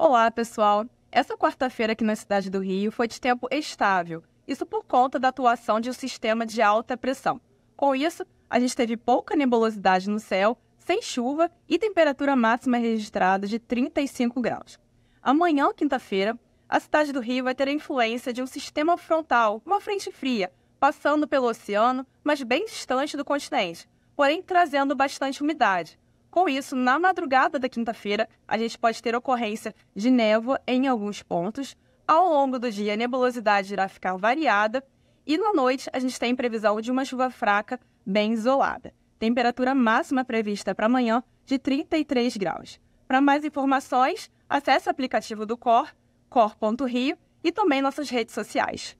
Olá, pessoal! Essa quarta-feira aqui na cidade do Rio foi de tempo estável, isso por conta da atuação de um sistema de alta pressão. Com isso, a gente teve pouca nebulosidade no céu, sem chuva e temperatura máxima registrada de 35 graus. Amanhã, quinta-feira, a cidade do Rio vai ter a influência de um sistema frontal, uma frente fria, passando pelo oceano, mas bem distante do continente, porém trazendo bastante umidade. Com isso, na madrugada da quinta-feira, a gente pode ter ocorrência de névoa em alguns pontos. Ao longo do dia, a nebulosidade irá ficar variada. E na noite, a gente tem previsão de uma chuva fraca bem isolada. Temperatura máxima prevista para amanhã de 33 graus. Para mais informações, acesse o aplicativo do COR, cor.rio e também nossas redes sociais.